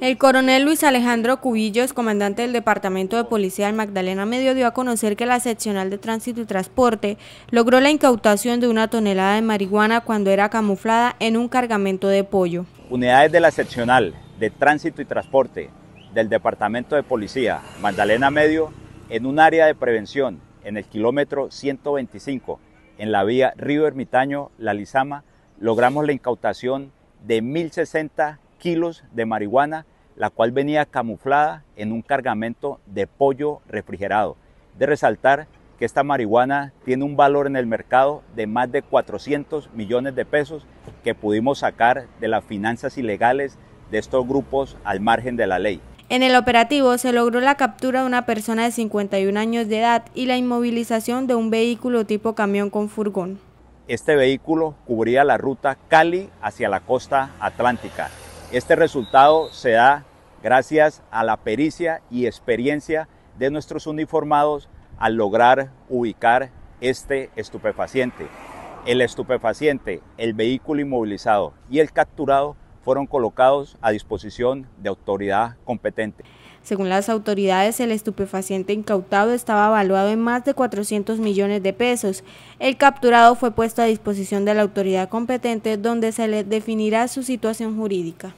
El coronel Luis Alejandro Cubillos, comandante del Departamento de Policía del Magdalena Medio, dio a conocer que la seccional de tránsito y transporte logró la incautación de una tonelada de marihuana cuando era camuflada en un cargamento de pollo. Unidades de la seccional de tránsito y transporte del Departamento de Policía Magdalena Medio en un área de prevención en el kilómetro 125 en la vía Río Ermitaño, La Lizama, logramos la incautación de 1.060 kilos de marihuana, la cual venía camuflada en un cargamento de pollo refrigerado. De resaltar que esta marihuana tiene un valor en el mercado de más de 400 millones de pesos que pudimos sacar de las finanzas ilegales de estos grupos al margen de la ley. En el operativo se logró la captura de una persona de 51 años de edad y la inmovilización de un vehículo tipo camión con furgón. Este vehículo cubría la ruta Cali hacia la costa atlántica. Este resultado se da gracias a la pericia y experiencia de nuestros uniformados al lograr ubicar este estupefaciente. El estupefaciente, el vehículo inmovilizado y el capturado fueron colocados a disposición de autoridad competente. Según las autoridades, el estupefaciente incautado estaba evaluado en más de 400 millones de pesos. El capturado fue puesto a disposición de la autoridad competente donde se le definirá su situación jurídica.